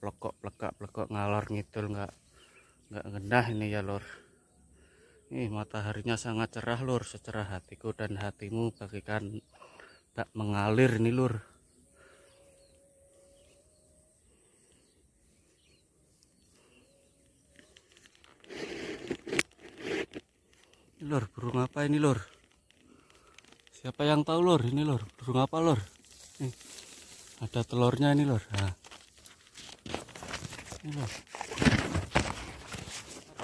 Plekok plekak plekok ngalor ngidul nggak nggak gendah ini ya lor ini mataharinya sangat cerah lor. secerah hatiku dan hatimu bagikan tak mengalir nih lor. Lor burung apa ini lor? siapa yang tahu lor? ini lor. burung apa lor? ada telurnya ini lor. nah ini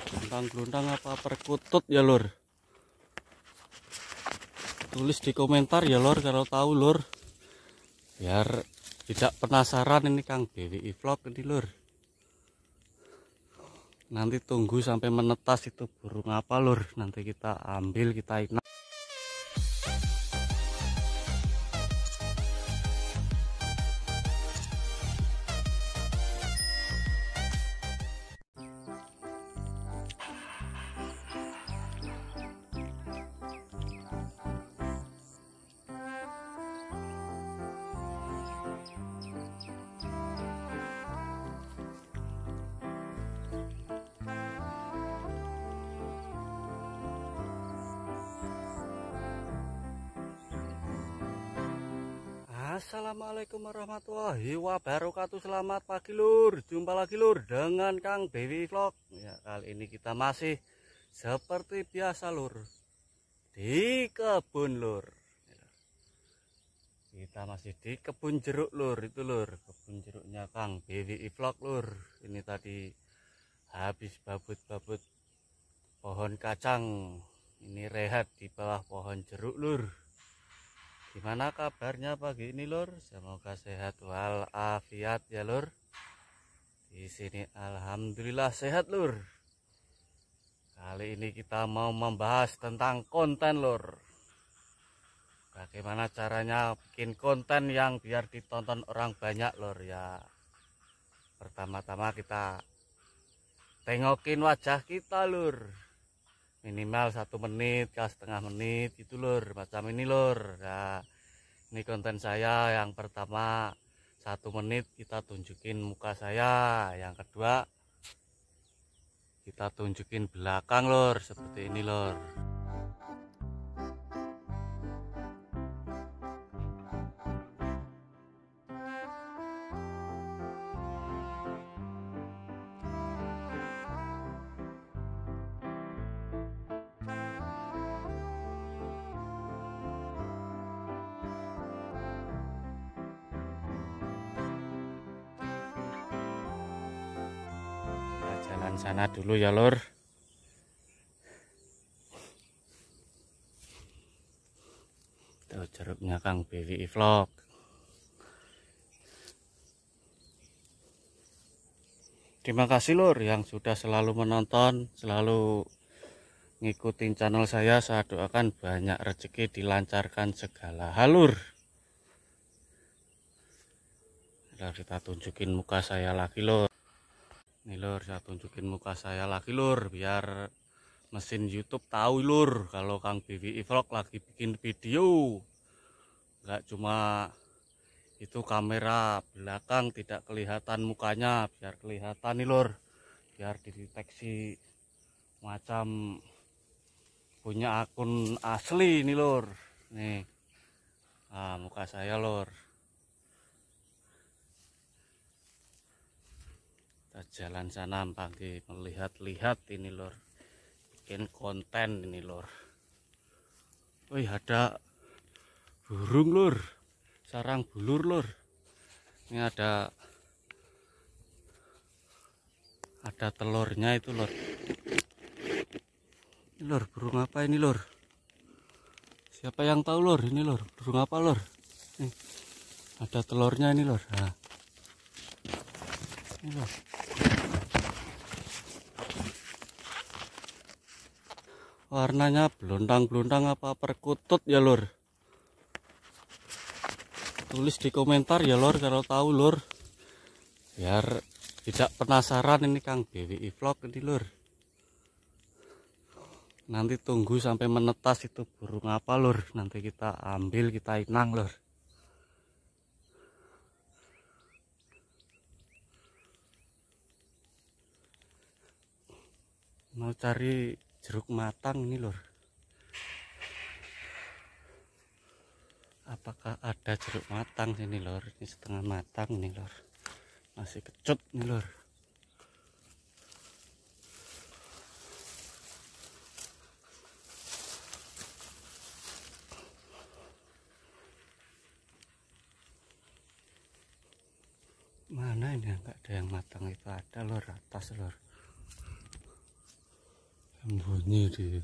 gelundang-gelundang apa perkutut ya lor tulis di komentar ya lor kalau tahu lor biar tidak penasaran ini Kang BWI vlog ini lor nanti tunggu sampai menetas itu burung apa lor nanti kita ambil kita inap Assalamualaikum warahmatullahi wabarakatuh Selamat pagi lur Jumpa lagi lur dengan Kang Dewi Vlog ya, Kali ini kita masih Seperti biasa lur Di kebun lur Kita masih di kebun jeruk lur Itu lur Kebun jeruknya Kang Dewi Vlog lur Ini tadi habis babut-babut Pohon kacang Ini rehat di bawah pohon jeruk lur Gimana kabarnya pagi ini lor? Semoga sehat walafiat ya lor. Di sini alhamdulillah sehat lor. Kali ini kita mau membahas tentang konten lor. Bagaimana caranya bikin konten yang biar ditonton orang banyak lor ya. Pertama-tama kita tengokin wajah kita lur minimal satu menit ke setengah menit gitu lur macam ini lur nah ini konten saya yang pertama satu menit kita tunjukin muka saya yang kedua kita tunjukin belakang lor seperti ini lor depan sana dulu ya lor itu jeruknya Kang BWI Vlog terima kasih lor yang sudah selalu menonton selalu ngikutin channel saya saya doakan banyak rezeki dilancarkan segala halur Lalu kita tunjukin muka saya lagi lor Nih lur, saya tunjukin muka saya lagi lur, biar mesin YouTube tahu lur kalau Kang BWI Vlog lagi bikin video. Enggak cuma itu kamera belakang tidak kelihatan mukanya, biar kelihatan nih lur. Biar dideteksi macam punya akun asli nih lur. Nih. Nah, muka saya lur. Eh, jalan sana pagi melihat-lihat ini lor bikin konten ini lor wih ada burung lor sarang bulur lor ini ada ada telurnya itu lor ini lor burung apa ini lor siapa yang tahu lor ini lor burung apa lor ini. ada telurnya ini lor nah warnanya belundang-belundang apa perkutut ya lor tulis di komentar ya lor kalau tahu lor biar tidak penasaran ini Kang BWI vlog ini lor nanti tunggu sampai menetas itu burung apa lor nanti kita ambil kita inang lor mau cari jeruk matang ini lor apakah ada jeruk matang sini lor ini setengah matang nih lor masih kecut nih lor mana ini enggak ada yang matang itu ada lor atas lor bunyi di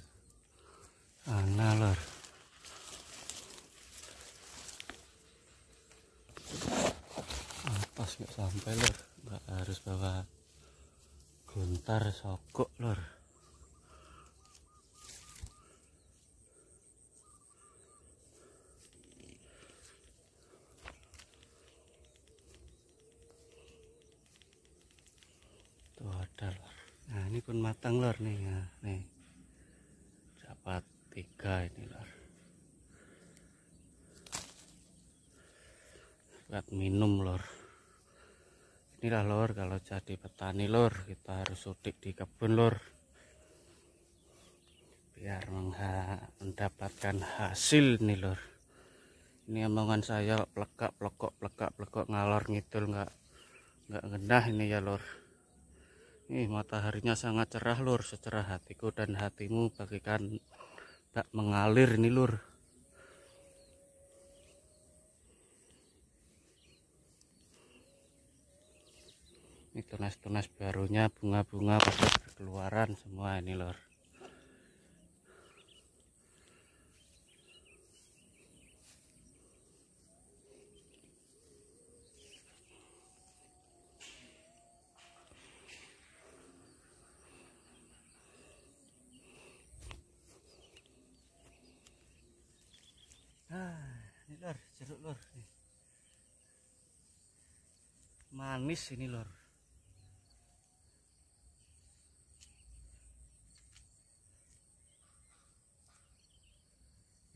analer atas nggak sampai lor nggak harus bawa gontar sokok lor ini pun matang lor nih ya. nih dapat tiga ini lor buat minum lor inilah lor kalau jadi petani lor kita harus sudik di kebun lor biar mendapatkan hasil nih lor ini omongan saya plekak plekok plekak plekok ngalor ngidul nggak nggak genah ini ya lor Ih, mataharinya sangat cerah lur, secerah hatiku dan hatimu bagikan tak mengalir ini lur. Ini tunas-tunas barunya bunga-bunga pada berkeluaran semua ini lor. manis ini lor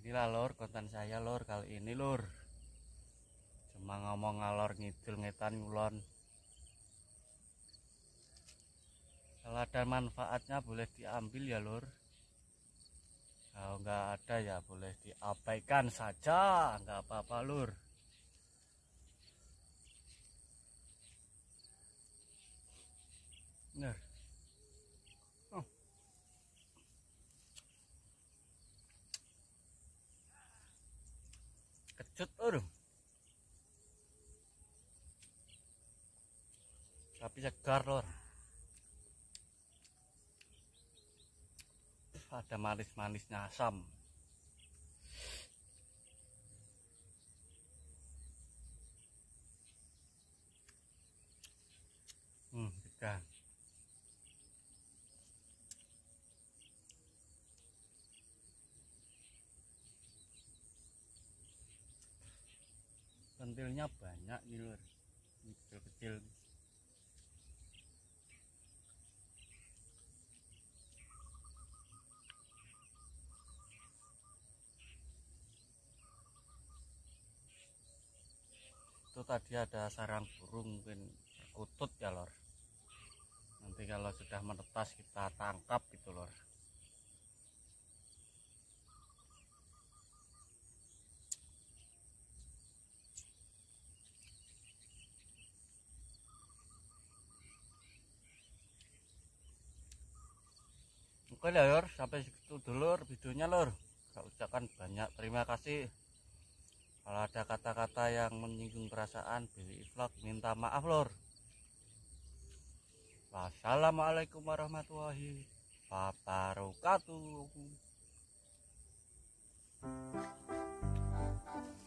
inilah lor konten saya lor kali ini lor cuma ngomong ngalor ngidul ngetan ngulon kalau ada manfaatnya boleh diambil ya lor kalau nggak ada ya boleh diabaikan saja nggak apa-apa lor. Benar. Oh. Kecut urung. Tapi segar lor. Ada manis-manisnya asam. Hmm, ikan. pentilnya banyak nih lur ini kecil-kecil itu tadi ada sarang burung mungkin kutut ya lor nanti kalau sudah menetas kita tangkap gitu lor oke lah lor sampai situ dulu videonya lor saya ucapkan banyak terima kasih kalau ada kata-kata yang menyinggung perasaan BWI Vlog minta maaf lor wassalamualaikum warahmatullahi wabarakatuh